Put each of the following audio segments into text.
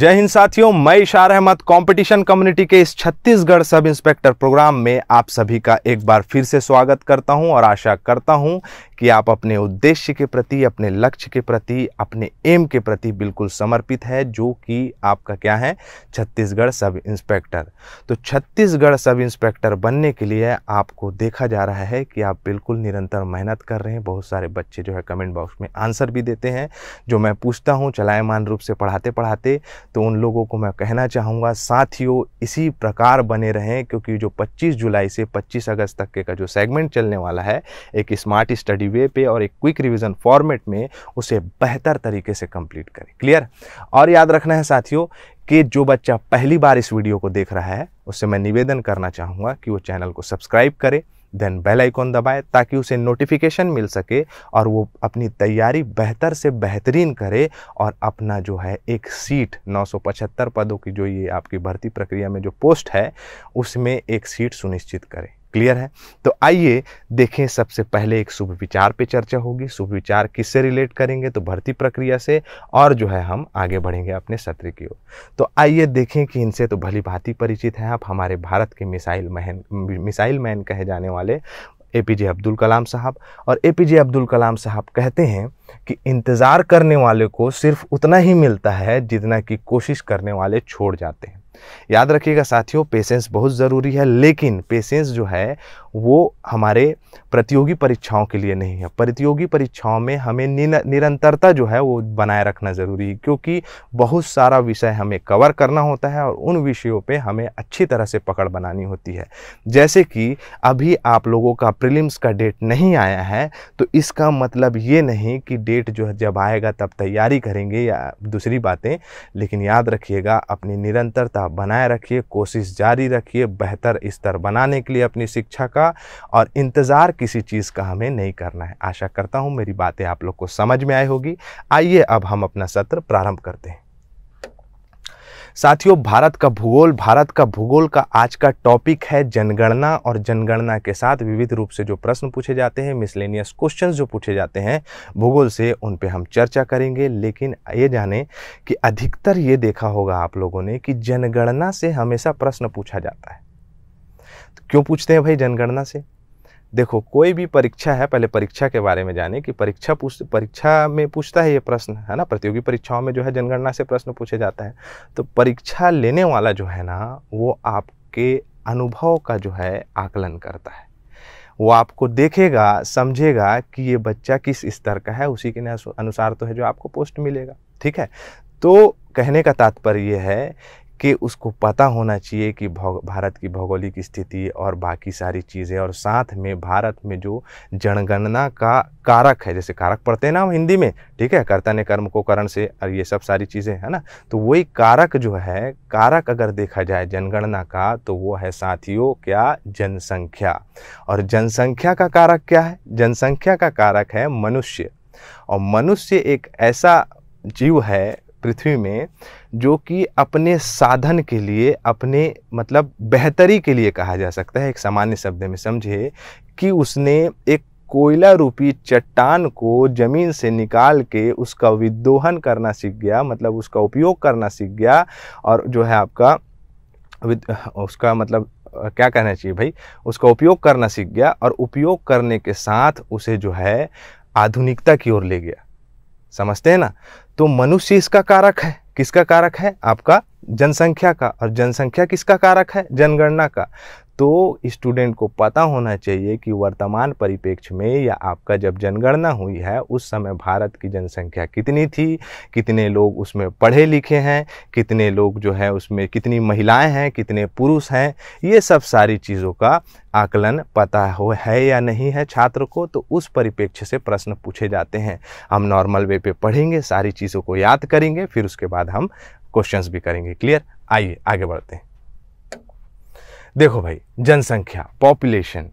जय हिंद साथियों मैं इशार अहमद कंपटीशन कम्युनिटी के इस छत्तीसगढ़ सब इंस्पेक्टर प्रोग्राम में आप सभी का एक बार फिर से स्वागत करता हूं और आशा करता हूं कि आप अपने उद्देश्य के प्रति अपने लक्ष्य के प्रति अपने एम के प्रति बिल्कुल समर्पित है जो कि आपका क्या है छत्तीसगढ़ सब इंस्पेक्टर तो छत्तीसगढ़ सब इंस्पेक्टर बनने के लिए आपको देखा जा रहा है कि आप बिल्कुल निरंतर मेहनत कर रहे हैं बहुत सारे बच्चे जो है कमेंट बॉक्स में आंसर भी देते हैं जो मैं पूछता हूँ चलायमान रूप से पढ़ाते पढ़ाते तो उन लोगों को मैं कहना चाहूँगा साथियों इसी प्रकार बने रहें क्योंकि जो पच्चीस जुलाई से पच्चीस अगस्त तक के का जो सेगमेंट चलने वाला है एक स्मार्ट स्टडी स्टडी वे पे और एक क्विक रिवीजन फॉर्मेट में उसे बेहतर तरीके से कंप्लीट करें क्लियर और याद रखना है साथियों कि जो बच्चा पहली बार इस वीडियो को देख रहा है उससे मैं निवेदन करना चाहूँगा कि वो चैनल को सब्सक्राइब करे देन बेल आइकॉन दबाए ताकि उसे नोटिफिकेशन मिल सके और वो अपनी तैयारी बेहतर से बेहतरीन करे और अपना जो है एक सीट 975 पदों की जो ये आपकी भर्ती प्रक्रिया में जो पोस्ट है उसमें एक सीट सुनिश्चित करें क्लियर है तो आइए देखें सबसे पहले एक शुभ विचार पे चर्चा होगी शुभ विचार किससे रिलेट करेंगे तो भर्ती प्रक्रिया से और जो है हम आगे बढ़ेंगे अपने सत्र की ओर तो आइए देखें कि इनसे तो भली भांति परिचित हैं आप हमारे भारत के मिसाइल मैन मिसाइल मैन कहे जाने वाले ए पी जे अब्दुल कलाम साहब और ए पी जे अब्दुल कलाम साहब कहते हैं कि इंतज़ार करने वाले को सिर्फ उतना ही मिलता है जितना कि कोशिश करने वाले छोड़ जाते हैं याद रखिएगा साथियों पेशेंस बहुत ज़रूरी है लेकिन पेशेंस जो है वो हमारे प्रतियोगी परीक्षाओं के लिए नहीं है प्रतियोगी परीक्षाओं में हमें निरंतरता जो है वो बनाए रखना ज़रूरी है क्योंकि बहुत सारा विषय हमें कवर करना होता है और उन विषयों पे हमें अच्छी तरह से पकड़ बनानी होती है जैसे कि अभी आप लोगों का प्रिलिम्स का डेट नहीं आया है तो इसका मतलब ये नहीं कि डेट जो है जब आएगा तब तैयारी करेंगे या दूसरी बातें लेकिन याद रखिएगा अपनी निरंतरता बनाए रखिए कोशिश जारी रखिए बेहतर स्तर बनाने के लिए अपनी शिक्षा का होगा और इंतज़ार किसी चीज़ का हमें नहीं करना है आशा करता हूँ मेरी बातें आप लोग को समझ में आई होगी आइए अब हम अपना सत्र प्रारंभ करते हैं साथियों भारत का भूगोल भारत का भूगोल का आज का टॉपिक है जनगणना और जनगणना के साथ विविध रूप से जो प्रश्न पूछे जाते हैं मिसलेनियस क्वेश्चंस जो पूछे जाते हैं भूगोल से उन पे हम चर्चा करेंगे लेकिन ये जाने कि अधिकतर ये देखा होगा आप लोगों ने कि जनगणना से हमेशा प्रश्न पूछा जाता है क्यों पूछते हैं भाई जनगणना से देखो कोई भी परीक्षा है पहले परीक्षा के बारे में जाने कि परीक्षा पूछ परीक्षा में पूछता है ये प्रश्न है ना प्रतियोगी परीक्षाओं में जो है जनगणना से प्रश्न पूछे जाता है तो परीक्षा लेने वाला जो है ना वो आपके अनुभव का जो है आकलन करता है वो आपको देखेगा समझेगा कि ये बच्चा किस स्तर का है उसी के अनुसार तो है जो आपको पोस्ट मिलेगा ठीक है तो कहने का तात्पर्य यह है कि उसको पता होना चाहिए कि भारत की भौगोलिक स्थिति और बाकी सारी चीज़ें और साथ में भारत में जो जनगणना का कारक है जैसे कारक पढ़ते हैं ना हम हिंदी में ठीक है कर्ता ने कर्म को करण से और ये सब सारी चीज़ें है ना तो वही कारक जो है कारक अगर देखा जाए जनगणना का तो वो है साथियों क्या जनसंख्या और जनसंख्या का कारक क्या है जनसंख्या का कारक है मनुष्य और मनुष्य एक ऐसा जीव है पृथ्वी में जो कि अपने साधन के लिए अपने मतलब बेहतरी के लिए कहा जा सकता है एक सामान्य शब्द में समझे कि उसने एक कोयला रूपी चट्टान को ज़मीन से निकाल के उसका विद्रोहन करना सीख गया मतलब उसका उपयोग करना सीख गया और जो है आपका उसका मतलब क्या कहना चाहिए भाई उसका उपयोग करना सीख गया और उपयोग करने के साथ उसे जो है आधुनिकता की ओर ले गया समझते हैं ना तो मनुष्य इसका कारक है किसका कारक है आपका जनसंख्या का और जनसंख्या किसका कारक है जनगणना का तो स्टूडेंट को पता होना चाहिए कि वर्तमान परिपेक्ष में या आपका जब जनगणना हुई है उस समय भारत की जनसंख्या कितनी थी कितने लोग उसमें पढ़े लिखे हैं कितने लोग जो है उसमें कितनी महिलाएं हैं कितने पुरुष हैं ये सब सारी चीज़ों का आकलन पता हो है या नहीं है छात्र को तो उस परिप्रेक्ष्य से प्रश्न पूछे जाते हैं हम नॉर्मल वे पे पढ़ेंगे सारी चीज़ों को याद करेंगे फिर उसके बाद हम क्वेश्चंस भी करेंगे क्लियर आइए आगे बढ़ते हैं देखो भाई जनसंख्या पॉपुलेशन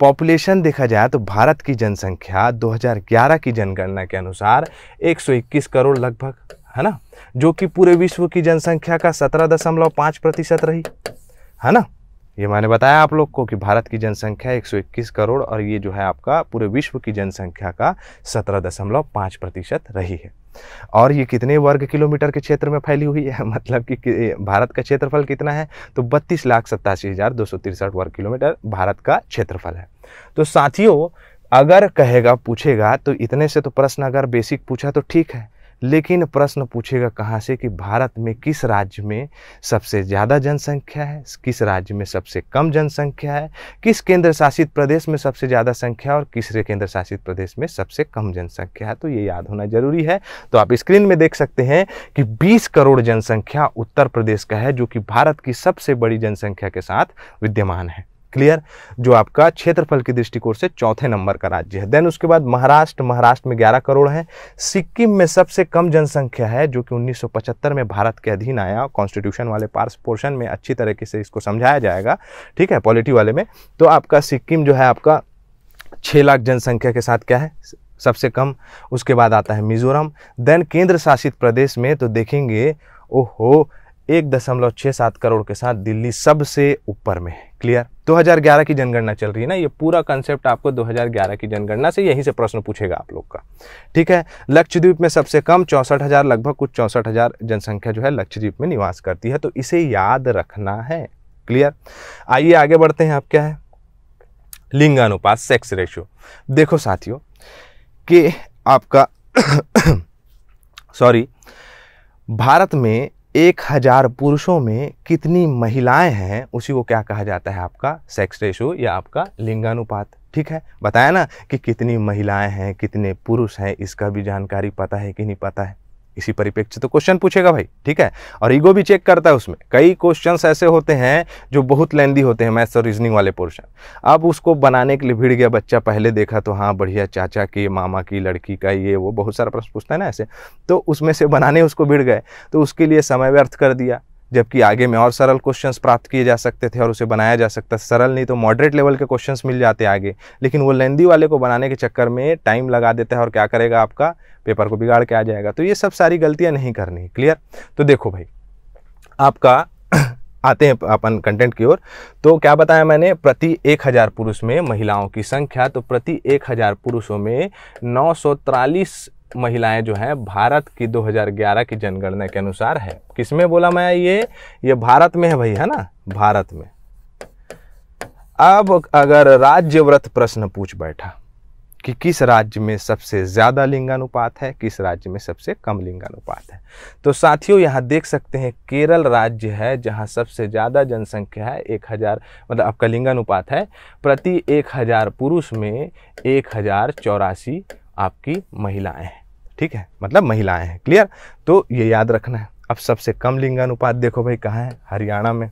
पॉपुलेशन देखा जाए तो भारत की जनसंख्या 2011 की जनगणना के अनुसार 121 करोड़ लगभग है ना जो कि पूरे विश्व की जनसंख्या का 17.5 प्रतिशत रही है ना ये मैंने बताया आप लोग को कि भारत की जनसंख्या 121 करोड़ और ये जो है आपका पूरे विश्व की जनसंख्या का 17.5 प्रतिशत रही है और ये कितने वर्ग किलोमीटर के क्षेत्र में फैली हुई है मतलब कि भारत का क्षेत्रफल कितना है तो बत्तीस लाख सत्तासी हज़ार दो सौ तिरसठ वर्ग किलोमीटर भारत का क्षेत्रफल है तो साथियों अगर कहेगा पूछेगा तो इतने से तो प्रश्न अगर बेसिक पूछा तो ठीक है लेकिन प्रश्न पूछेगा कहाँ से कि भारत में किस राज्य में सबसे ज़्यादा जनसंख्या है किस राज्य में सबसे कम जनसंख्या है किस केंद्र शासित प्रदेश में सबसे ज़्यादा संख्या और किस केंद्र शासित प्रदेश में सबसे कम जनसंख्या है तो ये याद होना जरूरी है तो आप स्क्रीन में देख सकते हैं कि बीस करोड़ जनसंख्या उत्तर प्रदेश का है जो कि भारत की सबसे बड़ी जनसंख्या के साथ विद्यमान है क्लियर जो आपका क्षेत्रफल के दृष्टिकोण से चौथे नंबर का राज्य है देन उसके बाद महाराष्ट्र महाराष्ट्र में ग्यारह करोड़ है सिक्किम में सबसे कम जनसंख्या है जो कि 1975 में भारत के अधीन आया कॉन्स्टिट्यूशन वाले पार्स पोर्शन में अच्छी तरीके से इसको समझाया जाएगा ठीक है पॉलिटी वाले में तो आपका सिक्किम जो है आपका छः लाख जनसंख्या के साथ क्या है सबसे कम उसके बाद आता है मिजोरम देन केंद्र शासित प्रदेश में तो देखेंगे ओहो एक दशमलव छः सात करोड़ के साथ दिल्ली सबसे ऊपर में है क्लियर 2011 की जनगणना चल रही है ना ये पूरा कंसेप्ट आपको 2011 की जनगणना से यहीं से प्रश्न पूछेगा आप लोग का ठीक है लक्षद्वीप में सबसे कम चौंसठ हज़ार लगभग कुछ चौंसठ हज़ार जनसंख्या जो है लक्षद्वीप में निवास करती है तो इसे याद रखना है क्लियर आइए आगे बढ़ते हैं आप क्या है लिंगानुपात सेक्स रेशियो देखो साथियों के आपका सॉरी भारत में एक हज़ार पुरुषों में कितनी महिलाएं हैं उसी को क्या कहा जाता है आपका सेक्स रेशो या आपका लिंगानुपात ठीक है बताया ना कि कितनी महिलाएं हैं कितने पुरुष हैं इसका भी जानकारी पता है कि नहीं पता है इसी परिप्रेक्ष्य तो क्वेश्चन पूछेगा भाई ठीक है और ईगो भी चेक करता है उसमें कई क्वेश्चन ऐसे होते हैं जो बहुत लेंदी होते हैं मैथ्स और रीजनिंग वाले पोर्शन अब उसको बनाने के लिए भिड़ गया बच्चा पहले देखा तो हाँ बढ़िया चाचा की मामा की लड़की का ये वो बहुत सारा प्रश्न पूछता है ना ऐसे तो उसमें से बनाने उसको भिड़ गए तो उसके लिए समय व्यर्थ कर दिया जबकि आगे में और सरल क्वेश्चंस प्राप्त किए जा सकते थे और उसे बनाया जा सकता सरल नहीं तो मॉडरेट लेवल के क्वेश्चंस मिल जाते आगे लेकिन वो लेंदी वाले को बनाने के चक्कर में टाइम लगा देता है और क्या करेगा आपका पेपर को बिगाड़ के आ जाएगा तो ये सब सारी गलतियाँ नहीं करनी क्लियर तो देखो भाई आपका आते हैं अपन कंटेंट की ओर तो क्या बताया मैंने प्रति एक हज़ार पुरुष में महिलाओं की संख्या तो प्रति एक हज़ार पुरुषों में नौ सौ महिलाएं जो हैं भारत की 2011 की जनगणना के अनुसार है किसमें बोला मैं ये ये भारत में है भाई है ना भारत में अब अगर राज्य व्रत प्रश्न पूछ बैठा कि किस राज्य में सबसे ज़्यादा लिंगानुपात है किस राज्य में सबसे कम लिंगानुपात है तो साथियों यहाँ देख सकते हैं केरल राज्य है जहाँ सबसे ज़्यादा जनसंख्या है एक हज़ार मतलब आपका लिंगानुपात है प्रति एक हज़ार पुरुष में एक हज़ार चौरासी आपकी महिलाएं हैं ठीक है मतलब महिलाएं हैं क्लियर तो ये याद रखना है अब सबसे कम लिंगानुपात देखो भाई कहाँ है हरियाणा में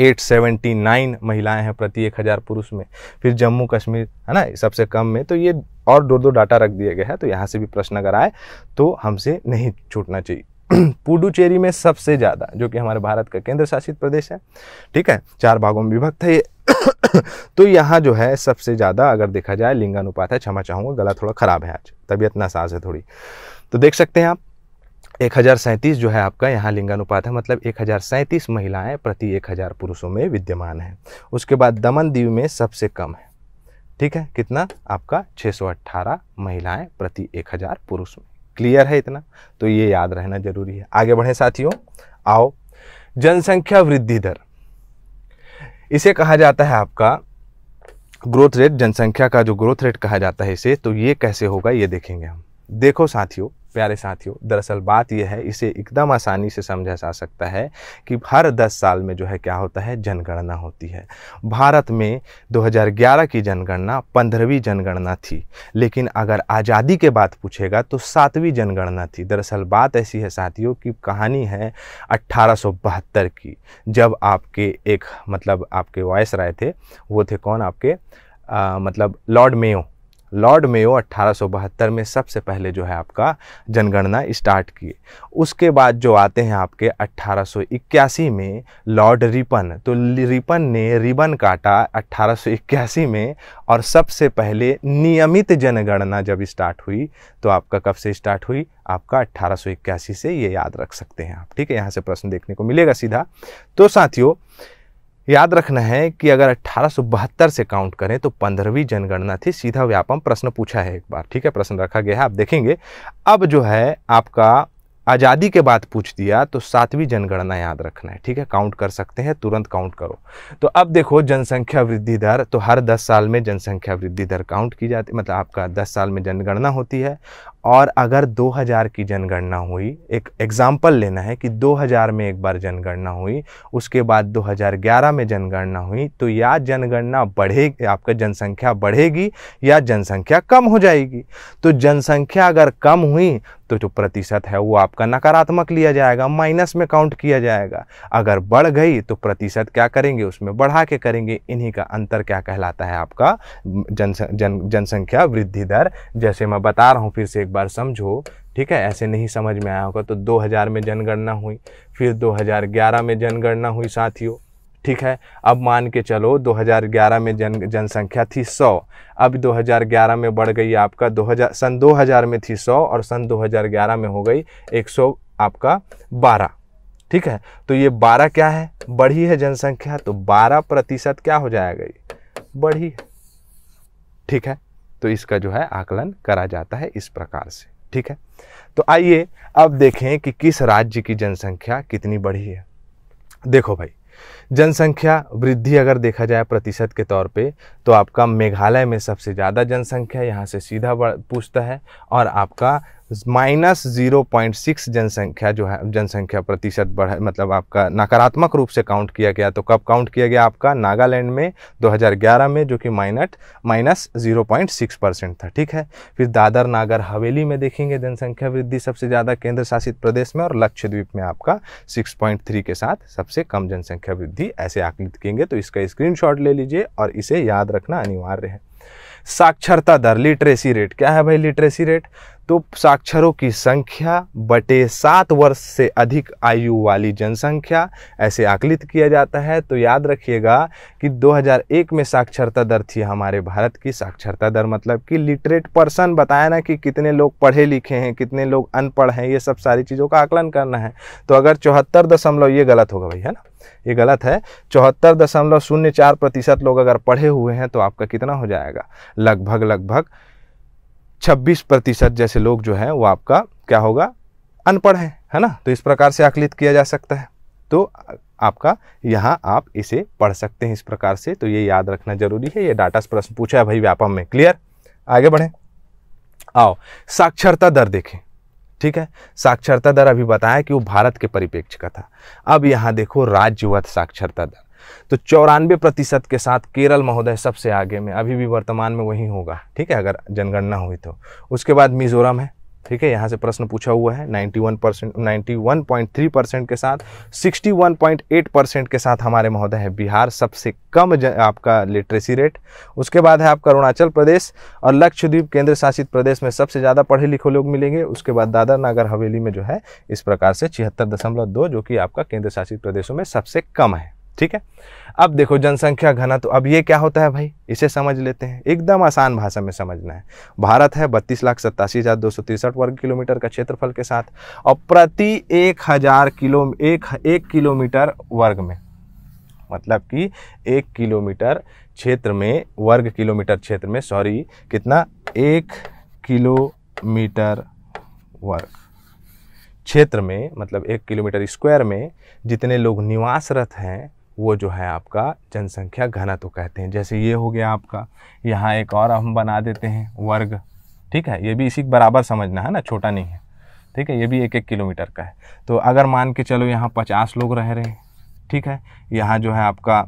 879 महिलाएं हैं प्रति एक हज़ार पुरुष में फिर जम्मू कश्मीर है ना सबसे कम में तो ये और दो दो डाटा रख दिया गया है तो यहाँ से भी प्रश्न अगर आए तो हमसे नहीं छूटना चाहिए पुडुचेरी में सबसे ज़्यादा जो कि हमारे भारत का केंद्र शासित प्रदेश है ठीक है चार भागों में विभक्त है ये तो यहाँ जो है सबसे ज़्यादा अगर देखा जाए लिंगानुपात है क्षमा चाहूँगा गला थोड़ा ख़राब है आज तबीयत ना साज है थोड़ी तो देख सकते हैं आप एक हज़ार सैंतीस जो है आपका यहाँ लिंगानुपात है मतलब एक हज़ार सैंतीस महिलाएँ प्रति एक हज़ार पुरुषों में विद्यमान है उसके बाद दमन दीव में सबसे कम है ठीक है कितना आपका 618 महिलाएं प्रति हजार पुरुष में क्लियर है इतना तो ये याद रहना जरूरी है आगे बढ़े साथियों आओ जनसंख्या वृद्धि दर इसे कहा जाता है आपका ग्रोथ रेट जनसंख्या का जो ग्रोथ रेट कहा जाता है इसे तो ये कैसे होगा ये देखेंगे हम देखो साथियों प्यारे साथियों दरअसल बात यह है इसे एकदम आसानी से समझा जा सकता है कि हर 10 साल में जो है क्या होता है जनगणना होती है भारत में 2011 की जनगणना पंद्रहवीं जनगणना थी लेकिन अगर आज़ादी के बाद पूछेगा तो सातवीं जनगणना थी दरअसल बात ऐसी है साथियों की कहानी है अट्ठारह की जब आपके एक मतलब आपके वॉयस राय थे वो थे कौन आपके आ, मतलब लॉर्ड मेयो लॉर्ड मेयो अट्ठारह में सबसे पहले जो है आपका जनगणना स्टार्ट किए उसके बाद जो आते हैं आपके 1881 में लॉर्ड रिपन तो रिपन ने रिबन काटा 1881 में और सबसे पहले नियमित जनगणना जब स्टार्ट हुई तो आपका कब से स्टार्ट हुई आपका 1881 से ये याद रख सकते हैं आप ठीक है यहाँ से प्रश्न देखने को मिलेगा सीधा तो साथियों याद रखना है कि अगर अट्ठारह से काउंट करें तो पंद्रहवीं जनगणना थी सीधा व्यापम प्रश्न पूछा है एक बार ठीक है प्रश्न रखा गया है आप देखेंगे अब जो है आपका आज़ादी के बाद पूछ दिया तो सातवीं जनगणना याद रखना है ठीक है काउंट कर सकते हैं तुरंत काउंट करो तो अब देखो जनसंख्या वृद्धि दर तो हर 10 साल में जनसंख्या वृद्धि दर काउंट की जाती मतलब आपका 10 साल में जनगणना होती है और अगर 2000 की जनगणना हुई एक एग्ज़ाम्पल लेना है कि 2000 में एक बार जनगणना हुई उसके बाद 2011 में जनगणना हुई तो या जनगणना बढ़ेगी आपका जनसंख्या बढ़ेगी या जनसंख्या कम हो जाएगी तो जनसंख्या अगर कम हुई तो जो प्रतिशत है वो आपका नकारात्मक लिया जाएगा माइनस में काउंट किया जाएगा अगर बढ़ गई तो प्रतिशत क्या करेंगे उसमें बढ़ा के करेंगे इन्हीं का अंतर क्या कहलाता है आपका जनसंख्या जन, जन जनसंख्या वृद्धि दर जैसे मैं बता रहा हूँ फिर से एक बार बार समझो ठीक है ऐसे नहीं समझ में आया होगा तो 2000 में जनगणना हुई फिर 2011 में जनगणना हुई साथियों ठीक है अब मान के चलो 2011 में जन जनसंख्या थी 100 अब 2011 में बढ़ गई आपका 2000 सन 2000 में थी 100 और सन 2011 में हो गई 100 आपका 12 ठीक है तो ये 12 क्या है बढ़ी है जनसंख्या तो 12 प्रतिशत क्या हो जाएगा ये बढ़ी है ठीक है तो इसका जो है आकलन करा जाता है इस प्रकार से ठीक है तो आइए अब देखें कि किस राज्य की जनसंख्या कितनी बढ़ी है देखो भाई जनसंख्या वृद्धि अगर देखा जाए प्रतिशत के तौर पे तो आपका मेघालय में सबसे ज़्यादा जनसंख्या यहाँ से सीधा पूछता है और आपका माइनस जीरो पॉइंट सिक्स जनसंख्या जो है जनसंख्या प्रतिशत बढ़ मतलब आपका नकारात्मक रूप से काउंट किया गया तो कब काउंट किया गया आपका नागालैंड में 2011 में जो कि माइनट minus zero point six percent था ठीक है फिर दादर नागर हवेली में देखेंगे जनसंख्या वृद्धि सबसे ज़्यादा केंद्र शासित प्रदेश में और लक्षद्वीप में आपका सिक्स पॉइंट थ्री के साथ सबसे कम जनसंख्या वृद्धि ऐसे आकलित किएंगे तो इसका स्क्रीन ले लीजिए और इसे याद रखना अनिवार्य है साक्षरता दर लिटरेसी रेट क्या है भाई लिटरेसी रेट तो साक्षरों की संख्या बटे सात वर्ष से अधिक आयु वाली जनसंख्या ऐसे आकलित किया जाता है तो याद रखिएगा कि 2001 में साक्षरता दर थी हमारे भारत की साक्षरता दर मतलब कि लिटरेट पर्सन बताया ना कि कितने लोग पढ़े लिखे हैं कितने लोग अनपढ़ हैं ये सब सारी चीज़ों का आकलन करना है तो अगर चौहत्तर दशमलव ये गलत होगा भाई है ना ये गलत है चौहत्तर दशमलव शून्य चार प्रतिशत लोग अगर पढ़े हुए हैं तो आपका कितना हो जाएगा लगभग लगभग छब्बीस प्रतिशत जैसे लोग जो हैं वो आपका क्या होगा अनपढ़ है है ना तो इस प्रकार से आकलित किया जा सकता है तो आपका यहाँ आप इसे पढ़ सकते हैं इस प्रकार से तो ये याद रखना जरूरी है ये डाटा प्रश्न पूछा है भाई व्यापम में क्लियर आगे बढ़ें आओ साक्षरता दर देखें ठीक है साक्षरता दर अभी बताया कि वो भारत के परिप्रेक्ष्य का था अब यहाँ देखो राज्यवत साक्षरता दर तो चौरानवे प्रतिशत के साथ केरल महोदय सबसे आगे में अभी भी वर्तमान में वही होगा ठीक है अगर जनगणना हुई तो उसके बाद मिजोरम है ठीक है यहाँ से प्रश्न पूछा हुआ है 91 परसेंट नाइन्टी परसेंट के साथ 61.8 परसेंट के साथ हमारे महोदय है बिहार सबसे कम आपका लिटरेसी रेट उसके बाद है आपका अरुणाचल प्रदेश और लक्षद्वीप केंद्र शासित प्रदेश में सबसे ज़्यादा पढ़े लिखे लोग मिलेंगे उसके बाद दादर नगर हवेली में जो है इस प्रकार से छिहत्तर जो कि आपका केंद्र शासित प्रदेशों में सबसे कम है ठीक है अब देखो जनसंख्या घना तो अब ये क्या होता है भाई इसे समझ लेते हैं एकदम आसान भाषा में समझना है भारत है बत्तीस लाख सत्तासी हज़ार दो सौ तिरसठ वर्ग किलोमीटर का क्षेत्रफल के साथ और प्रति एक हज़ार किलो एक, एक किलोमीटर वर्ग में मतलब कि एक किलोमीटर क्षेत्र में वर्ग किलोमीटर क्षेत्र में सॉरी कितना एक किलोमीटर वर्ग क्षेत्र में मतलब एक किलोमीटर स्क्वायर में जितने लोग निवासरत हैं वो जो है आपका जनसंख्या घनत्व तो कहते हैं जैसे ये हो गया आपका यहाँ एक और हम बना देते हैं वर्ग ठीक है ये भी इसी बराबर समझना है ना छोटा नहीं है ठीक है ये भी एक एक किलोमीटर का है तो अगर मान के चलो यहाँ पचास लोग रह रहे हैं ठीक है यहाँ जो है आपका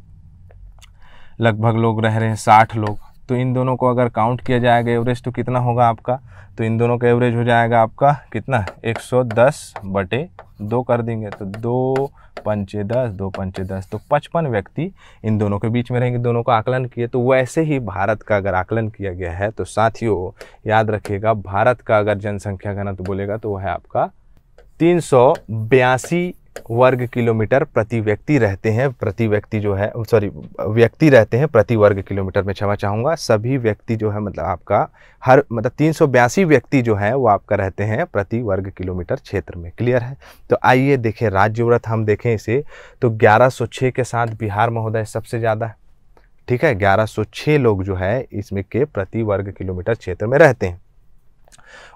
लगभग लोग रह रहे हैं साठ लोग तो इन दोनों को अगर काउंट किया जाएगा एवरेज तो कितना होगा आपका तो इन दोनों का एवरेज हो जाएगा आपका कितना 110 बटे दो कर देंगे तो दो पंचे दस दो पंचे दस तो पचपन व्यक्ति इन दोनों के बीच में रहेंगे दोनों का आकलन किए तो वैसे ही भारत का अगर आकलन किया गया है तो साथियों याद रखिएगा भारत का अगर जनसंख्या घनत्व बोलेगा तो वह है आपका तीन सौ बयासी वर्ग किलोमीटर प्रति व्यक्ति रहते हैं प्रति व्यक्ति जो है सॉरी व्यक्ति रहते हैं प्रति वर्ग किलोमीटर में क्षमा चाहूँगा सभी व्यक्ति जो है मतलब आपका हर मतलब तीन व्यक्ति जो है वो आपका रहते हैं प्रति वर्ग किलोमीटर क्षेत्र में क्लियर है तो आइए देखें राज्य व्रत हम देखें इसे तो ग्यारह के साथ बिहार महोदय सबसे ज़्यादा है ठीक है ग्यारह लोग जो है इसमें के प्रति वर्ग किलोमीटर क्षेत्र में रहते हैं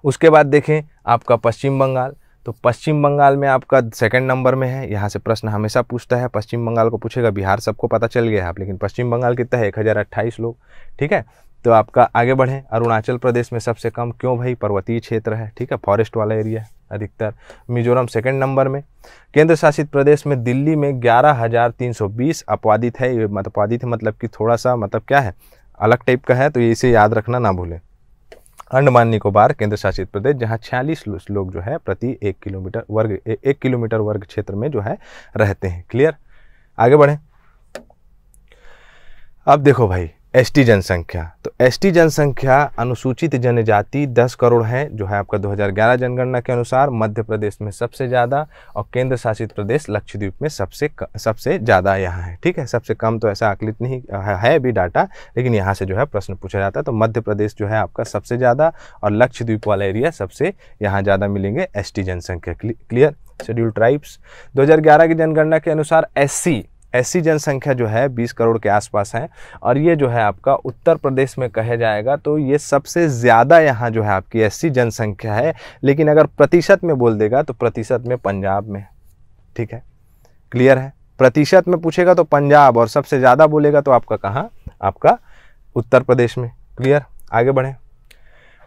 उसके बाद देखें आपका पश्चिम बंगाल तो पश्चिम बंगाल में आपका सेकंड नंबर में है यहाँ से प्रश्न हमेशा पूछता है पश्चिम बंगाल को पूछेगा बिहार सबको पता चल गया है आप लेकिन पश्चिम बंगाल कितना है एक हज़ार अट्ठाईस लोग ठीक है तो आपका आगे बढ़ें अरुणाचल प्रदेश में सबसे कम क्यों भाई पर्वतीय क्षेत्र है ठीक है फॉरेस्ट वाला एरिया है अधिकतर मिजोरम सेकेंड नंबर में केंद्र शासित प्रदेश में दिल्ली में ग्यारह हज़ार तीन सौ बीस अपवादित है ये अपवादित मतलब कि थोड़ा सा मतलब क्या है अलग टाइप का है तो इसे याद रखना ना भूलें अंडमान निकोबार केंद्र शासित प्रदेश जहाँ छियालीस लोग जो है प्रति एक किलोमीटर वर्ग ए, एक किलोमीटर वर्ग क्षेत्र में जो है रहते हैं क्लियर आगे बढ़ें अब देखो भाई एसटी जनसंख्या तो एसटी जनसंख्या अनुसूचित जनजाति 10 करोड़ है जो है आपका 2011 जनगणना के अनुसार मध्य प्रदेश में सबसे ज़्यादा और केंद्र शासित प्रदेश लक्षद्वीप में सबसे सबसे ज़्यादा यहाँ है ठीक है सबसे कम तो ऐसा आकलित नहीं है भी डाटा लेकिन यहाँ से जो है प्रश्न पूछा जाता है तो मध्य प्रदेश जो है आपका सबसे ज़्यादा और लक्षद्वीप वाला एरिया सबसे यहाँ ज़्यादा मिलेंगे एस जनसंख्या क्लियर शेड्यूल ट्राइब्स दो की जनगणना के अनुसार एस ऐसी जनसंख्या जो है 20 करोड़ के आसपास है और ये जो है आपका उत्तर प्रदेश में कहे जाएगा तो ये सबसे ज़्यादा यहाँ जो है आपकी ऐसी जनसंख्या है लेकिन अगर प्रतिशत में बोल देगा तो प्रतिशत में पंजाब में ठीक है क्लियर है प्रतिशत में पूछेगा तो पंजाब और सबसे ज़्यादा बोलेगा तो आपका कहाँ आपका उत्तर प्रदेश में क्लियर आगे बढ़ें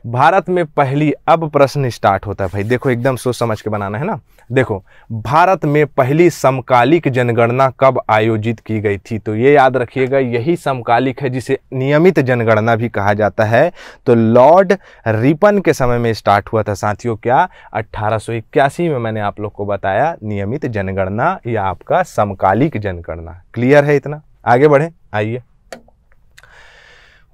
भारत में पहली अब प्रश्न स्टार्ट होता है भाई देखो एकदम सोच समझ के बनाना है ना देखो भारत में पहली समकालिक जनगणना कब आयोजित की गई थी तो ये याद रखिएगा यही समकालिक है जिसे नियमित जनगणना भी कहा जाता है तो लॉर्ड रिपन के समय में स्टार्ट हुआ था साथियों क्या अट्ठारह में मैंने आप लोग को बताया नियमित जनगणना या आपका समकालिक जनगणना क्लियर है इतना आगे बढ़े आइए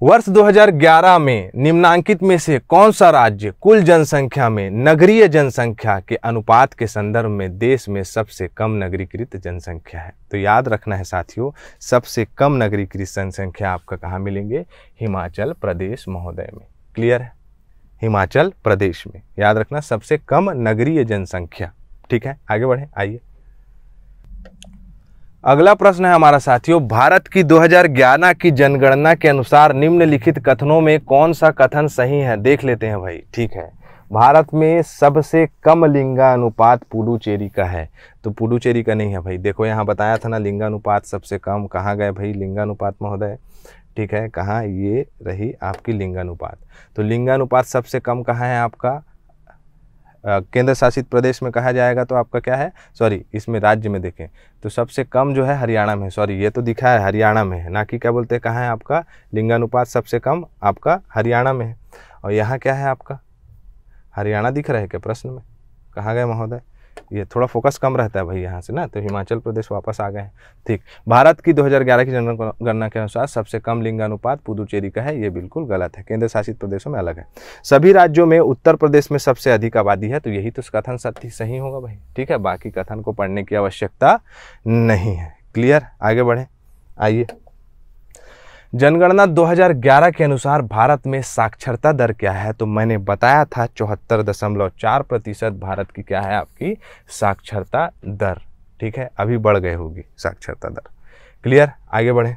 वर्ष 2011 में निम्नांकित में से कौन सा राज्य कुल जनसंख्या में नगरीय जनसंख्या के अनुपात के संदर्भ में देश में सबसे कम नगरीकृत जनसंख्या है तो याद रखना है साथियों सबसे कम नगरीकृत जनसंख्या आपका कहाँ मिलेंगे हिमाचल प्रदेश महोदय में क्लियर है हिमाचल प्रदेश में याद रखना सबसे कम नगरीय जनसंख्या ठीक है आगे बढ़ें आइए अगला प्रश्न है हमारा साथियों भारत की 2011 की जनगणना के अनुसार निम्नलिखित कथनों में कौन सा कथन सही है देख लेते हैं भाई ठीक है भारत में सबसे कम लिंगानुपात पुडुचेरी का है तो पुडुचेरी का नहीं है भाई देखो यहाँ बताया था ना लिंगानुपात सबसे कम कहाँ गए भाई लिंगानुपात महोदय ठीक है कहाँ ये रही आपकी लिंगानुपात तो लिंगानुपात सबसे कम कहाँ है आपका केंद्र शासित प्रदेश में कहा जाएगा तो आपका क्या है सॉरी इसमें राज्य में देखें तो सबसे कम जो है हरियाणा में सॉरी ये तो दिखा है हरियाणा में है ना कि क्या बोलते हैं कहाँ है आपका लिंगानुपात सबसे कम आपका हरियाणा में है और यहाँ क्या है आपका हरियाणा दिख रहा है क्या प्रश्न में कहाँ गए महोदय ये थोड़ा फोकस कम रहता है भाई यहाँ से ना तो हिमाचल प्रदेश वापस आ गए ठीक भारत की 2011 की जनगणना के अनुसार सबसे कम लिंगानुपात पुदुचेरी का है ये बिल्कुल गलत है केंद्र शासित प्रदेशों में अलग है सभी राज्यों में उत्तर प्रदेश में सबसे अधिक आबादी है तो यही तो कथन सत्य सही होगा भाई ठीक है बाकी कथन को पढ़ने की आवश्यकता नहीं है क्लियर आगे बढ़ें आइए जनगणना 2011 के अनुसार भारत में साक्षरता दर क्या है तो मैंने बताया था चौहत्तर दशमलव चार प्रतिशत भारत की क्या है आपकी साक्षरता दर ठीक है अभी बढ़ गई होगी साक्षरता दर क्लियर आगे बढ़े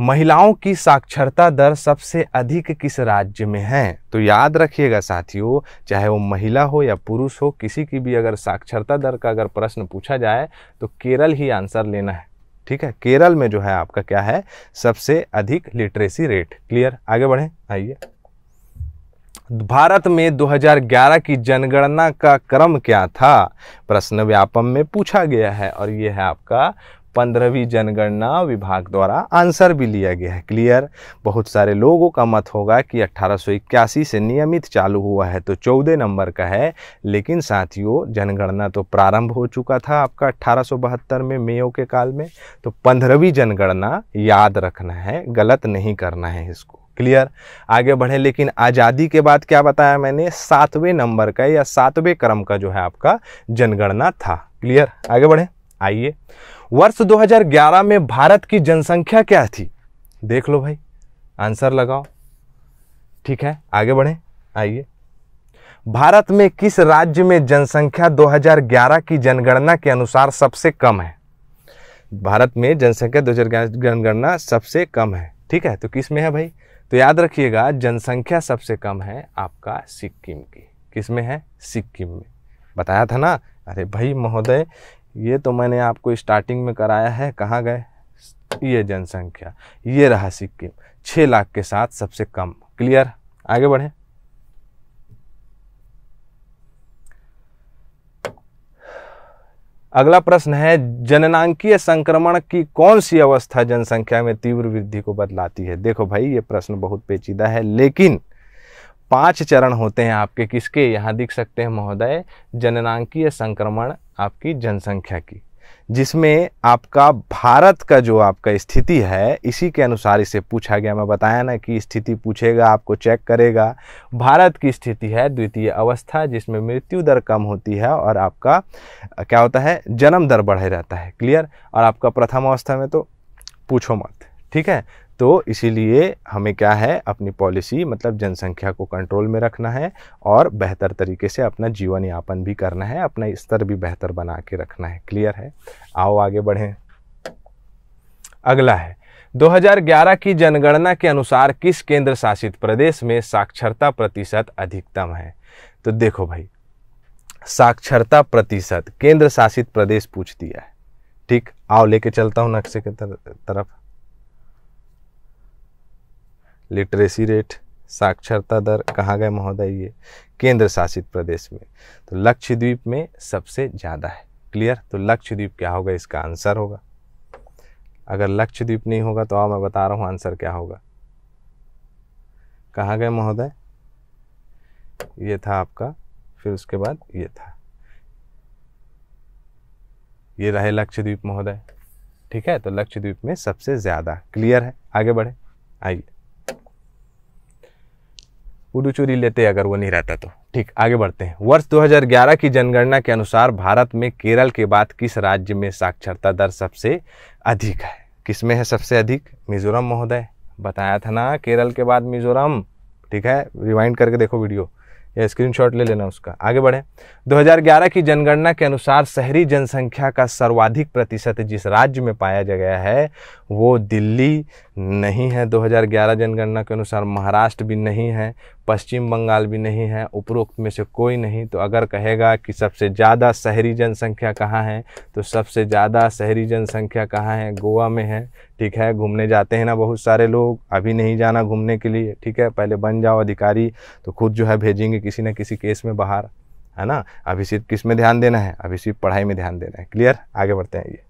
महिलाओं की साक्षरता दर सबसे अधिक किस राज्य में है तो याद रखिएगा साथियों चाहे वो महिला हो या पुरुष हो किसी की भी अगर साक्षरता दर का अगर प्रश्न पूछा जाए तो केरल ही आंसर लेना है ठीक है केरल में जो है आपका क्या है सबसे अधिक लिटरेसी रेट क्लियर आगे बढ़े आइए भारत में 2011 की जनगणना का क्रम क्या था प्रश्न व्यापम में पूछा गया है और यह है आपका पंद्रहवीं जनगणना विभाग द्वारा आंसर भी लिया गया है क्लियर बहुत सारे लोगों का मत होगा कि अट्ठारह से नियमित चालू हुआ है तो चौदह नंबर का है लेकिन साथियों जनगणना तो प्रारंभ हो चुका था आपका अट्ठारह में मेयो के काल में तो पंद्रहवीं जनगणना याद रखना है गलत नहीं करना है इसको क्लियर आगे बढ़े लेकिन आज़ादी के बाद क्या बताया मैंने सातवें नंबर का या सातवें क्रम का जो है आपका जनगणना था क्लियर आगे बढ़े आइए वर्ष 2011 में भारत की जनसंख्या क्या थी देख लो भाई आंसर लगाओ ठीक है आगे बढ़े आइए भारत में किस राज्य में जनसंख्या 2011 की जनगणना के अनुसार सबसे कम है भारत में जनसंख्या दो जनगणना सबसे कम है ठीक है तो किस में है भाई तो याद रखिएगा जनसंख्या सबसे कम है आपका सिक्किम की किस में है सिक्किम में बताया था ना अरे भाई महोदय ये तो मैंने आपको स्टार्टिंग में कराया है कहाँ गए ये जनसंख्या ये रहा सिक्किम छः लाख के साथ सबसे कम क्लियर आगे बढ़े अगला प्रश्न है जननांकीय संक्रमण की कौन सी अवस्था जनसंख्या में तीव्र वृद्धि को बदलाती है देखो भाई ये प्रश्न बहुत पेचीदा है लेकिन पांच चरण होते हैं आपके किसके यहाँ दिख सकते हैं महोदय जननांकीय संक्रमण आपकी जनसंख्या की जिसमें आपका भारत का जो आपका स्थिति है इसी के अनुसार इसे पूछा गया मैं बताया ना कि स्थिति पूछेगा आपको चेक करेगा भारत की स्थिति है द्वितीय अवस्था जिसमें मृत्यु दर कम होती है और आपका क्या होता है जन्म दर बढ़े रहता है क्लियर और आपका प्रथम अवस्था में तो पूछो मत ठीक है तो इसीलिए हमें क्या है अपनी पॉलिसी मतलब जनसंख्या को कंट्रोल में रखना है और बेहतर तरीके से अपना जीवन यापन भी करना है अपना स्तर भी बेहतर बना के रखना है क्लियर है आओ आगे बढ़ें अगला है 2011 की जनगणना के अनुसार किस केंद्र शासित प्रदेश में साक्षरता प्रतिशत अधिकतम है तो देखो भाई साक्षरता प्रतिशत केंद्र शासित प्रदेश पूछ दिया है ठीक आओ लेके चलता हूँ नक्शे के तर, तरफ लिटरेसी रेट साक्षरता दर कहाँ गए महोदय ये केंद्र शासित प्रदेश में तो लक्षद्वीप में सबसे ज़्यादा है क्लियर तो लक्षद्वीप क्या होगा इसका आंसर होगा अगर लक्षद्वीप नहीं होगा तो आओ मैं बता रहा हूँ आंसर क्या होगा कहाँ गए महोदय ये था आपका फिर उसके बाद ये था ये रहे लक्षद्वीप महोदय ठीक है तो लक्षद्वीप में सबसे ज़्यादा क्लियर है आगे बढ़े आइए पुडुचेरी लेते अगर वो नहीं रहता तो ठीक आगे बढ़ते हैं वर्ष 2011 की जनगणना के अनुसार भारत में केरल के बाद किस राज्य में साक्षरता दर सबसे अधिक है किस में है सबसे अधिक मिजोरम महोदय बताया था ना केरल के बाद मिजोरम ठीक है रिवाइंड करके देखो वीडियो या स्क्रीनशॉट ले लेना उसका आगे बढ़े 2011 की जनगणना के अनुसार शहरी जनसंख्या का सर्वाधिक प्रतिशत जिस राज्य में पाया गया है वो दिल्ली नहीं है 2011 जनगणना के अनुसार महाराष्ट्र भी नहीं है पश्चिम बंगाल भी नहीं है उपरोक्त में से कोई नहीं तो अगर कहेगा कि सबसे ज़्यादा शहरी जनसंख्या कहाँ है तो सबसे ज़्यादा शहरी जनसंख्या कहाँ है गोवा में है ठीक है घूमने जाते हैं ना बहुत सारे लोग अभी नहीं जाना घूमने के लिए ठीक है पहले बन जाओ अधिकारी तो खुद जो है भेजेंगे किसी न किसी केस में बाहर है ना अभी सिर्फ किस में ध्यान देना है अभी सिर्फ पढ़ाई में ध्यान देना है क्लियर आगे बढ़ते हैं ये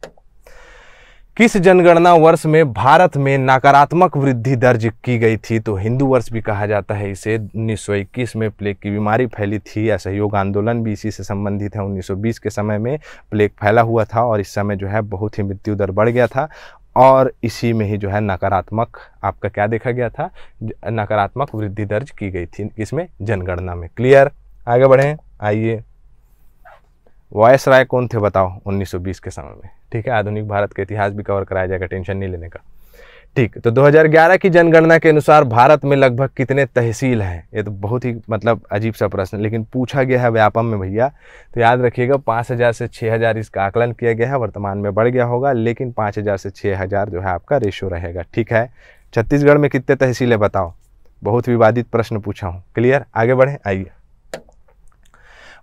किस जनगणना वर्ष में भारत में नकारात्मक वृद्धि दर्ज की गई थी तो हिंदू वर्ष भी कहा जाता है इसे 1921 में प्लेग की बीमारी फैली थी या सहयोग आंदोलन भी इसी से संबंधित है 1920 के समय में प्लेग फैला हुआ था और इस समय जो है बहुत ही मृत्यु दर बढ़ गया था और इसी में ही जो है नकारात्मक आपका क्या देखा गया था नकारात्मक वृद्धि दर्ज की गई थी इसमें जनगणना में क्लियर आगे बढ़ें आइए वॉयस राय कौन थे बताओ 1920 के समय में ठीक है आधुनिक भारत का इतिहास भी कवर कराया जाएगा टेंशन नहीं लेने का ठीक तो 2011 की जनगणना के अनुसार भारत में लगभग कितने तहसील हैं ये तो बहुत ही मतलब अजीब सा प्रश्न लेकिन पूछा गया है व्यापम में भैया तो याद रखिएगा 5000 से 6000 इसका आकलन किया गया है वर्तमान में बढ़ गया होगा लेकिन 5000 से 6000 जो है आपका रेशो रहेगा ठीक है छत्तीसगढ़ में कितने तहसील है बताओ बहुत विवादित प्रश्न पूछा हूँ क्लियर आगे बढ़ें आइए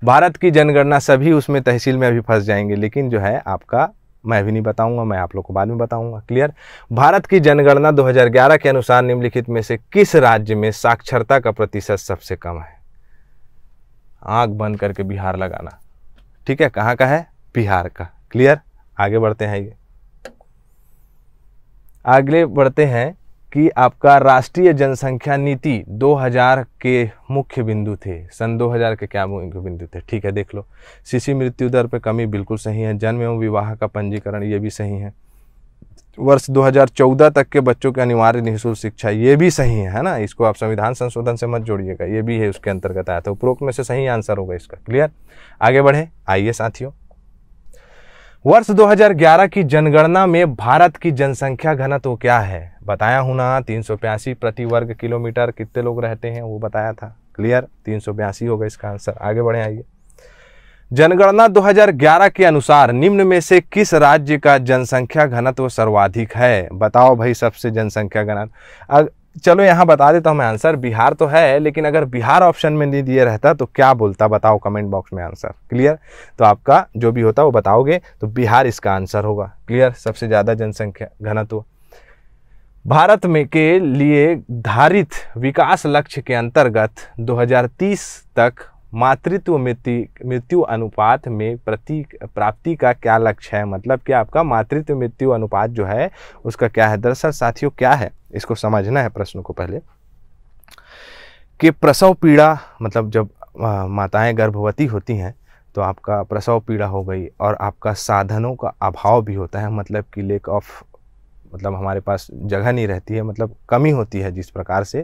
भारत की जनगणना सभी उसमें तहसील में अभी फंस जाएंगे लेकिन जो है आपका मैं भी नहीं बताऊंगा मैं आप लोग को बाद में बताऊंगा क्लियर भारत की जनगणना 2011 के अनुसार निम्नलिखित में से किस राज्य में साक्षरता का प्रतिशत सबसे कम है आंख बंद करके बिहार लगाना ठीक है कहाँ का है बिहार का क्लियर आगे बढ़ते हैं ये आगे बढ़ते हैं कि आपका राष्ट्रीय जनसंख्या नीति 2000 के मुख्य बिंदु थे सन 2000 के क्या मुख्य बिंदु थे ठीक है देख लो शिशु मृत्यु दर पर कमी बिल्कुल सही है जन्म एवं विवाह का पंजीकरण ये भी सही है वर्ष 2014 तक के बच्चों के अनिवार्य निःशुल्क शिक्षा ये भी सही है है ना इसको आप संविधान संशोधन से मत जोड़िएगा ये भी है उसके अंतर्गत आया था उपरोक्त में से सही आंसर होगा इसका क्लियर आगे बढ़े आइए साथियों वर्ष 2011 की जनगणना में भारत की जनसंख्या घनत्व क्या है बताया हूं ना तीन प्रति वर्ग किलोमीटर कितने लोग रहते हैं वो बताया था क्लियर तीन होगा इसका आंसर आगे बढ़े आइए जनगणना 2011 के अनुसार निम्न में से किस राज्य का जनसंख्या घनत्व सर्वाधिक है बताओ भाई सबसे जनसंख्या घनत्व चलो यहाँ बता देता हूँ मैं आंसर बिहार तो है लेकिन अगर बिहार ऑप्शन में नहीं दिया रहता तो क्या बोलता बताओ कमेंट बॉक्स में आंसर क्लियर तो आपका जो भी होता वो बताओगे तो बिहार इसका आंसर होगा क्लियर सबसे ज़्यादा जनसंख्या घनत्व भारत में के लिए धारित विकास लक्ष्य के अंतर्गत 2030 तक मातृत्व मृत्यु मृत्यु अनुपात में प्रति प्राप्ति का क्या लक्ष्य है मतलब कि आपका मातृत्व मृत्यु अनुपात जो है उसका क्या है दरअसल साथियों क्या है इसको समझना है प्रश्न को पहले कि प्रसव पीड़ा मतलब जब माताएं गर्भवती होती हैं तो आपका प्रसव पीड़ा हो गई और आपका साधनों का अभाव भी होता है मतलब कि लेक ऑफ मतलब हमारे पास जगह नहीं रहती है मतलब कमी होती है जिस प्रकार से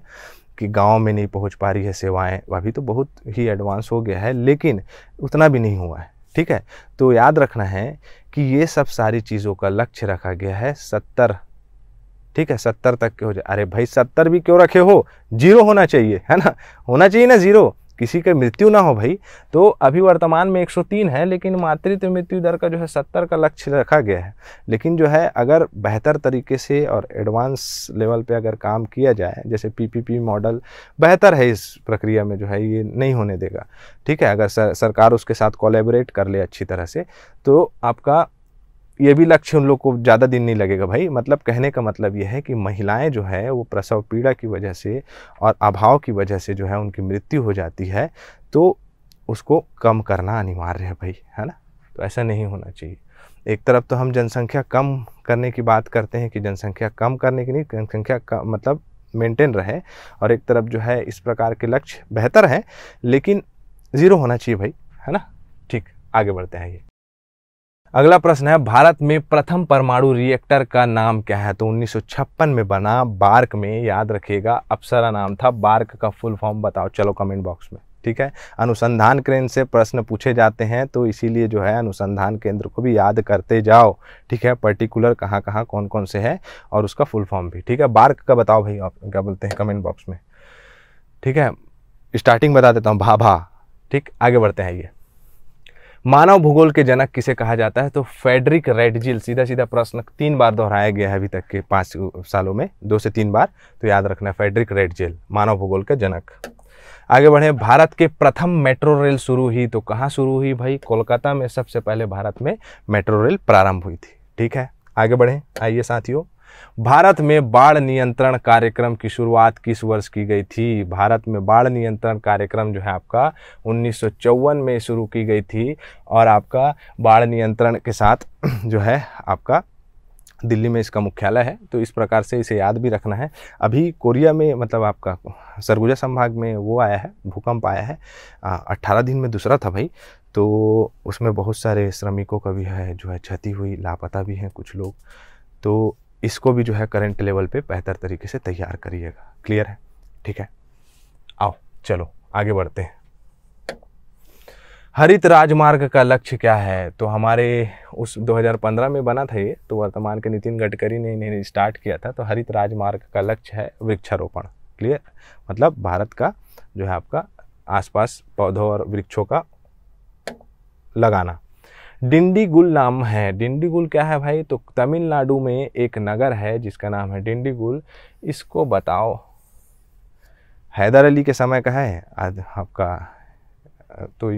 कि गांव में नहीं पहुंच पा रही है सेवाएं अभी तो बहुत ही एडवांस हो गया है लेकिन उतना भी नहीं हुआ है ठीक है तो याद रखना है कि ये सब सारी चीज़ों का लक्ष्य रखा गया है सत्तर ठीक है सत्तर तक के हो जाए अरे भाई सत्तर भी क्यों रखे हो जीरो होना चाहिए है ना होना चाहिए ना जीरो किसी के मृत्यु ना हो भाई तो अभी वर्तमान में 103 है लेकिन मातृत्व मृत्यु दर का जो है 70 का लक्ष्य रखा गया है लेकिन जो है अगर बेहतर तरीके से और एडवांस लेवल पे अगर काम किया जाए जैसे पीपीपी मॉडल बेहतर है इस प्रक्रिया में जो है ये नहीं होने देगा ठीक है अगर सर, सरकार उसके साथ कोलेबरेट कर ले अच्छी तरह से तो आपका ये भी लक्ष्य उन लोग को ज़्यादा दिन नहीं लगेगा भाई मतलब कहने का मतलब यह है कि महिलाएं जो है वो प्रसव पीड़ा की वजह से और अभाव की वजह से जो है उनकी मृत्यु हो जाती है तो उसको कम करना अनिवार्य है भाई है ना तो ऐसा नहीं होना चाहिए एक तरफ तो हम जनसंख्या कम करने की बात करते हैं कि जनसंख्या कम करने की नहीं जनसंख्या कम मतलब मेंटेन रहे और एक तरफ जो है इस प्रकार के लक्ष्य बेहतर हैं लेकिन ज़ीरो होना चाहिए भाई है ना ठीक आगे बढ़ते हैं ये अगला प्रश्न है भारत में प्रथम परमाणु रिएक्टर का नाम क्या है तो 1956 में बना बार्क में याद रखिएगा अप्सरा नाम था बार्क का फुल फॉर्म बताओ चलो कमेंट बॉक्स में ठीक है अनुसंधान केंद्र से प्रश्न पूछे जाते हैं तो इसीलिए जो है अनुसंधान केंद्र को भी याद करते जाओ ठीक है पर्टिकुलर कहाँ कहाँ कौन कौन से है और उसका फुल फॉर्म भी ठीक है बार्क का बताओ भाई आप क्या बोलते हैं कमेंट बॉक्स में ठीक है स्टार्टिंग बता देता हूँ भाभा ठीक आगे बढ़ते हैं ये मानव भूगोल के जनक किसे कहा जाता है तो फेडरिक रेडजिल सीधा सीधा प्रश्न तीन बार दोहराया गया है अभी तक के पाँच सालों में दो से तीन बार तो याद रखना फेडरिक रेडजिल मानव भूगोल का जनक आगे बढ़े भारत के प्रथम मेट्रो रेल शुरू हुई तो कहाँ शुरू हुई भाई कोलकाता में सबसे पहले भारत में मेट्रो रेल प्रारंभ हुई थी ठीक है आगे बढ़े आइए साथियों भारत में बाढ़ नियंत्रण कार्यक्रम की शुरुआत किस वर्ष की गई थी भारत में बाढ़ नियंत्रण कार्यक्रम जो है आपका उन्नीस में शुरू की गई थी और आपका बाढ़ नियंत्रण के साथ जो है आपका दिल्ली में इसका मुख्यालय है तो इस प्रकार से इसे याद भी रखना है अभी कोरिया में मतलब आपका सरगुजा संभाग में वो आया है भूकंप आया है अट्ठारह दिन में दूसरा था भाई तो उसमें बहुत सारे श्रमिकों का भी है जो है क्षति हुई लापता भी हैं कुछ लोग तो इसको भी जो है करंट लेवल पे बेहतर तरीके से तैयार करिएगा क्लियर है ठीक है आओ चलो आगे बढ़ते हैं हरित राजमार्ग का लक्ष्य क्या है तो हमारे उस 2015 में बना था ये तो वर्तमान के नितिन गडकरी ने इन्हें स्टार्ट किया था तो हरित राजमार्ग का लक्ष्य है वृक्षारोपण क्लियर मतलब भारत का जो है आपका आसपास पौधों और वृक्षों का लगाना डिंडीगुल नाम है डिंडीगुल क्या है भाई तो तमिलनाडु में एक नगर है जिसका नाम है डिंडीगुल इसको बताओ हैदर अली के समय का है आज आपका तो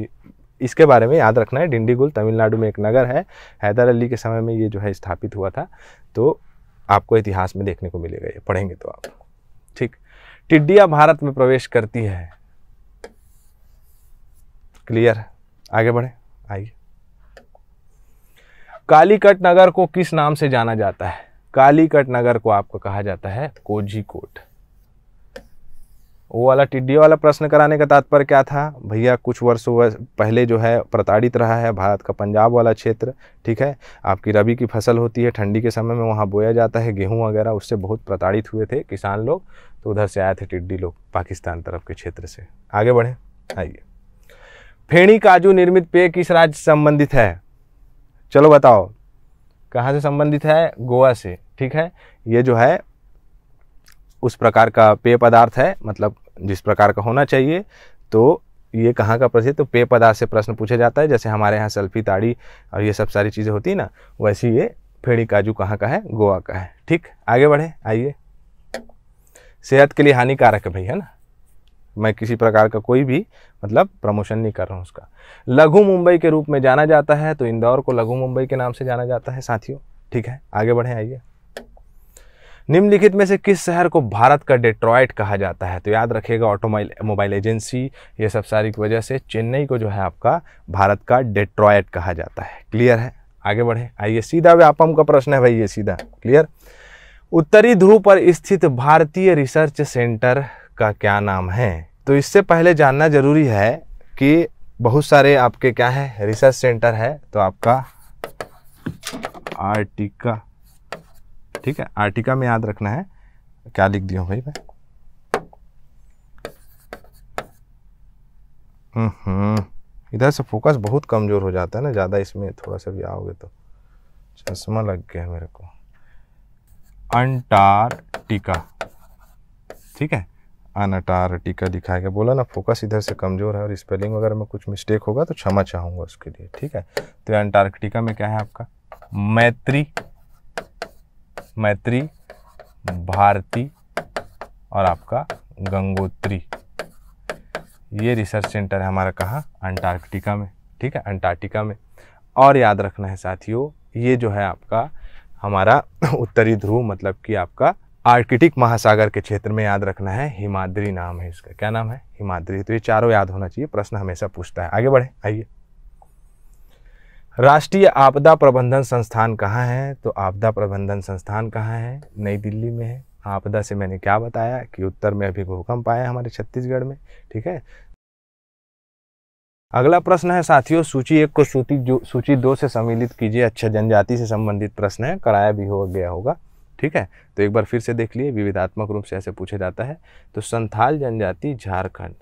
इसके बारे में याद रखना है डिंडीगुल तमिलनाडु में एक नगर है हैदर अली के समय में ये जो है स्थापित हुआ था तो आपको इतिहास में देखने को मिलेगा ये पढ़ेंगे तो आप ठीक टिड्डिया भारत में प्रवेश करती है क्लियर आगे बढ़े आइए कालीकट नगर को किस नाम से जाना जाता है कालीकट नगर को आपको कहा जाता है कोझीकोट वो वाला टिड्डी वाला प्रश्न कराने का तात्पर्य क्या था भैया कुछ वर्षों पहले जो है प्रताड़ित रहा है भारत का पंजाब वाला क्षेत्र ठीक है आपकी रबी की फसल होती है ठंडी के समय में वहाँ बोया जाता है गेहूँ वगैरह उससे बहुत प्रताड़ित हुए थे किसान लोग तो उधर से आए थे टिड्डी लोग पाकिस्तान तरफ के क्षेत्र से आगे बढ़े आइए फेणी काजू निर्मित पेय किस राज्य से संबंधित है चलो बताओ कहाँ से संबंधित है गोवा से ठीक है ये जो है उस प्रकार का पेय पदार्थ है मतलब जिस प्रकार का होना चाहिए तो ये कहाँ का प्रसिद्ध तो पेय पदार्थ से प्रश्न पूछा जाता है जैसे हमारे यहाँ सेल्फी ताड़ी और ये सब सारी चीज़ें होती ना वैसी ये फेड़ी काजू कहाँ का है गोवा का है ठीक आगे बढ़े आइए सेहत के लिए हानिकारक है भैया है ना मैं किसी प्रकार का कोई भी मतलब प्रमोशन नहीं कर रहा हूँ उसका लघु मुंबई के रूप में जाना जाता है तो इंदौर को लघु मुंबई के नाम से जाना जाता है साथियों ठीक है आगे बढ़े आइए निम्नलिखित में से किस शहर को भारत का डेट्रॉयट कहा जाता है तो याद रखिएगा ऑटोमोबाइल मोबाइल एजेंसी ये सब सारी की वजह से चेन्नई को जो है आपका भारत का डेट्रॉयट कहा जाता है क्लियर है आगे बढ़े आइए सीधा व्यापम का प्रश्न है भाई ये सीधा क्लियर उत्तरी ध्रुव पर स्थित भारतीय रिसर्च सेंटर आपका क्या नाम है तो इससे पहले जानना ज़रूरी है कि बहुत सारे आपके क्या है रिसर्च सेंटर है तो आपका आर्टिका ठीक है आर्टिका में याद रखना है क्या लिख दिया भाई मैं इधर से फोकस बहुत कमज़ोर हो जाता है ना ज़्यादा इसमें थोड़ा सा भी आओगे तो चश्मा लग गया मेरे को अंटार्कटिका ठीक है अनटारटिका दिखाया गया बोला ना फोकस इधर से कमज़ोर है और स्पेलिंग वगैरह में कुछ मिस्टेक होगा तो क्षमा चाहूँगा उसके लिए ठीक है तो अंटार्कटिका में क्या है आपका मैत्री मैत्री भारती और आपका गंगोत्री ये रिसर्च सेंटर है हमारा कहाँ अंटार्कटिका में ठीक है अंटार्कटिका में और याद रखना है साथियों ये जो है आपका हमारा उत्तरी ध्रुव मतलब कि आपका आर्किटिक महासागर के क्षेत्र में याद रखना है हिमाद्री नाम है इसका क्या नाम है हिमाद्री तो ये चारों याद होना चाहिए प्रश्न हमेशा पूछता है आगे बढ़े आइए राष्ट्रीय आपदा प्रबंधन संस्थान कहाँ है तो आपदा प्रबंधन संस्थान कहाँ है नई दिल्ली में है आपदा से मैंने क्या बताया कि उत्तर में अभी भूकंप आया हमारे छत्तीसगढ़ में ठीक है अगला प्रश्न है साथियों सूची एक को सूची जो सूची दो से सम्मिलित कीजिए अच्छा जनजाति से संबंधित प्रश्न है कराया भी हो गया होगा ठीक है तो एक बार फिर से देख लिए विविधात्मक रूप से ऐसे पूछा जाता है तो संथाल जनजाति झारखंड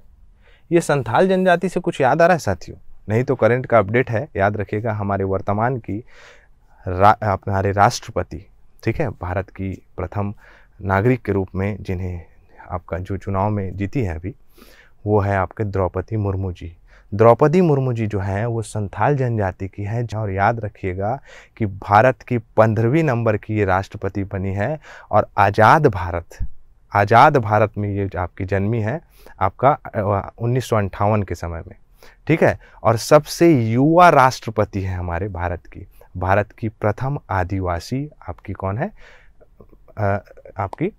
ये संथाल जनजाति से कुछ याद आ रहा है साथियों नहीं तो करंट का अपडेट है याद रखिएगा हमारे वर्तमान की रा, राष्ट्रपति ठीक है भारत की प्रथम नागरिक के रूप में जिन्हें आपका जो चुनाव में जीती है अभी वो है आपके द्रौपदी मुर्मू जी द्रौपदी मुर्मू जी जो हैं वो संथाल जनजाति की हैं और याद रखिएगा कि भारत की पंद्रहवीं नंबर की ये राष्ट्रपति बनी है और आज़ाद भारत आज़ाद भारत में ये आपकी जन्मी है आपका उन्नीस के समय में ठीक है और सबसे युवा राष्ट्रपति है हमारे भारत की भारत की प्रथम आदिवासी आपकी कौन है आ, आपकी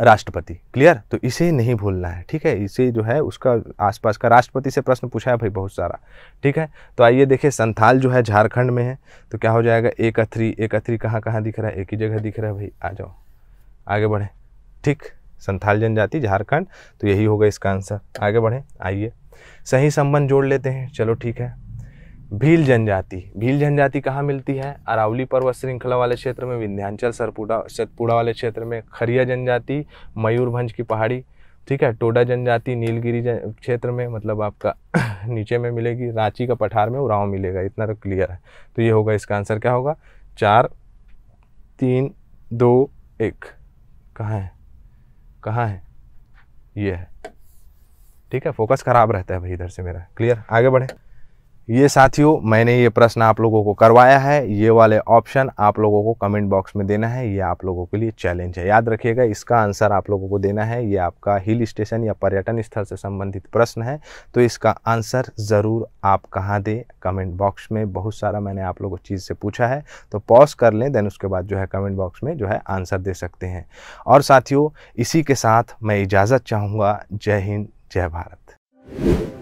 राष्ट्रपति क्लियर तो इसे नहीं भूलना है ठीक है इसे जो है उसका आसपास का राष्ट्रपति से प्रश्न पूछा है भाई बहुत सारा ठीक है तो आइए देखिए संथाल जो है झारखंड में है तो क्या हो जाएगा एक अथरी एक अथरी कहाँ कहाँ दिख रहा है एक ही जगह दिख रहा है भाई आ जाओ आगे बढ़ें ठीक संथाल जनजाति झारखंड तो यही होगा इसका आंसर आगे बढ़ें आइए सही संबंध जोड़ लेते हैं चलो ठीक है भील जनजाति भील जनजाति कहाँ मिलती है अरावली पर्वत श्रृंखला वाले क्षेत्र में विंध्यांचल सरपुड़ा सतपुड़ा वाले क्षेत्र में खरिया जनजाति मयूरभंज की पहाड़ी ठीक है टोडा जनजाति नीलगिरी जन क्षेत्र में मतलब आपका नीचे में मिलेगी रांची का पठार में उराव मिलेगा इतना तो क्लियर है तो ये होगा इसका आंसर क्या होगा चार तीन दो एक कहाँ है कहाँ है ये है ठीक है फोकस खराब रहता है भाई इधर से मेरा क्लियर आगे बढ़े ये साथियों मैंने ये प्रश्न आप लोगों को करवाया है ये वाले ऑप्शन आप लोगों को कमेंट बॉक्स में देना है ये आप लोगों के लिए चैलेंज है याद रखिएगा इसका आंसर आप लोगों को देना है ये आपका हिल स्टेशन या पर्यटन स्थल से संबंधित प्रश्न है तो इसका आंसर ज़रूर आप कहाँ दें कमेंट बॉक्स में बहुत सारा मैंने आप लोगों चीज़ से पूछा है तो पॉज कर लें देन उसके बाद जो है कमेंट बॉक्स में जो है आंसर दे सकते हैं और साथियों इसी के साथ मैं इजाज़त चाहूँगा जय हिंद जय भारत